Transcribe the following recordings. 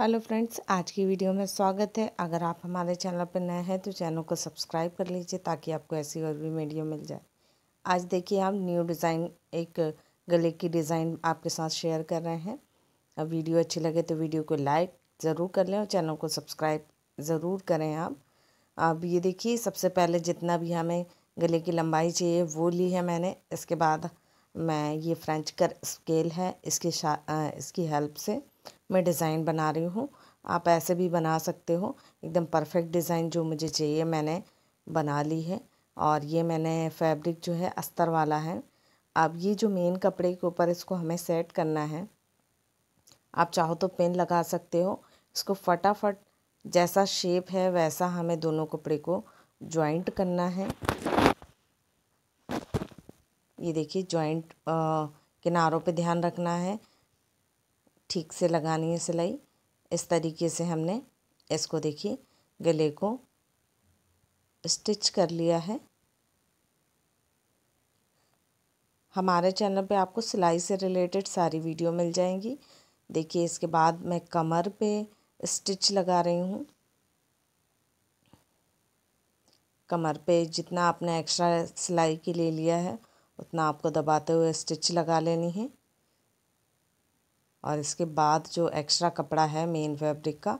hello friends आज की video में स्वागत है अगर आप हमारे चैनल पर नए हैं तो चैनल को सब्सक्राइब कर लीजिए ताकि आपको ऐसी और भी वीडियो मिल जाए आज देखिए आप न्यू डिज़ाइन एक गले की डिज़ाइन आपके साथ शेयर कर रहे हैं अब वीडियो अच्छी लगे तो वीडियो को लाइक ज़रूर कर लें और चैनल को सब्सक्राइब ज़रूर करें आप अब ये देखिए सबसे पहले जितना भी हमें गले की लंबाई चाहिए वो ली है मैंने इसके बाद मैं ये फ्रेंच कर स्केल है इसकी इसकी हेल्प से मैं डिज़ाइन बना रही हूँ आप ऐसे भी बना सकते हो एकदम परफेक्ट डिज़ाइन जो मुझे चाहिए मैंने बना ली है और ये मैंने फैब्रिक जो है अस्तर वाला है अब ये जो मेन कपड़े के ऊपर इसको हमें सेट करना है आप चाहो तो पेन लगा सकते हो इसको फटाफट जैसा शेप है वैसा हमें दोनों कपड़े को ज्वाइंट करना है ये देखिए ज्वाइंट किनारों पे ध्यान रखना है ठीक से लगानी है सिलाई इस तरीके से हमने इसको देखिए गले को स्टिच कर लिया है हमारे चैनल पे आपको सिलाई से रिलेटेड सारी वीडियो मिल जाएंगी देखिए इसके बाद मैं कमर पे स्टिच लगा रही हूँ कमर पे जितना आपने एक्स्ट्रा सिलाई के लिए लिया है उतना आपको दबाते हुए स्टिच लगा लेनी है और इसके बाद जो एक्स्ट्रा कपड़ा है मेन फैब्रिक का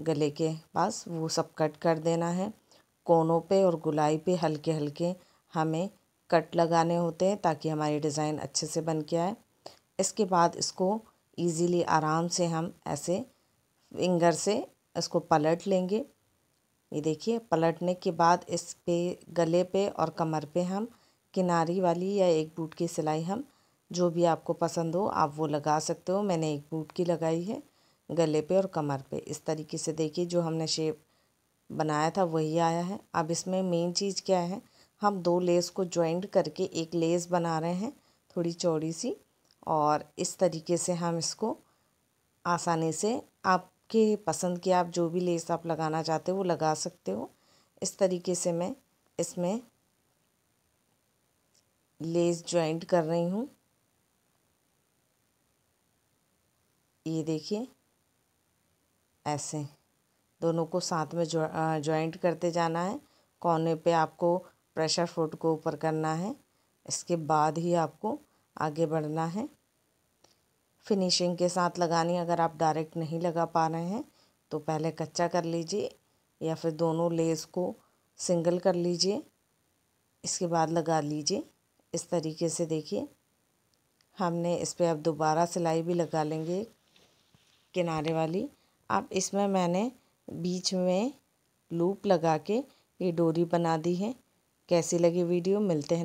गले के पास वो सब कट कर देना है कोनों पे और गुलाई पे हल्के हल्के हमें कट लगाने होते हैं ताकि हमारी डिज़ाइन अच्छे से बन के आए इसके बाद इसको इजीली आराम से हम ऐसे फिंगर से इसको पलट लेंगे ये देखिए पलटने के बाद इस पे गले पे और कमर पे हम किनारी वाली या एक बूट की सिलाई हम जो भी आपको पसंद हो आप वो लगा सकते हो मैंने एक बूट की लगाई है गले पे और कमर पे इस तरीके से देखिए जो हमने शेप बनाया था वही आया है अब इसमें मेन चीज़ क्या है हम दो लेस को ज्वाइंट करके एक लेस बना रहे हैं थोड़ी चौड़ी सी और इस तरीके से हम इसको आसानी से आपके पसंद की आप जो भी लेस आप लगाना चाहते हो वो लगा सकते हो इस तरीके से मैं इसमें लेस ज्वाइंट कर रही हूँ ये देखिए ऐसे दोनों को साथ में ज्वाइंट करते जाना है कोने पे आपको प्रेशर फुट को ऊपर करना है इसके बाद ही आपको आगे बढ़ना है फिनिशिंग के साथ लगानी अगर आप डायरेक्ट नहीं लगा पा रहे हैं तो पहले कच्चा कर लीजिए या फिर दोनों लेस को सिंगल कर लीजिए इसके बाद लगा लीजिए इस तरीके से देखिए हमने इस पर अब दोबारा सिलाई भी लगा लेंगे किनारे वाली अब इसमें मैंने बीच में लूप लगा के ये डोरी बना दी है कैसी लगी वीडियो मिलते हैं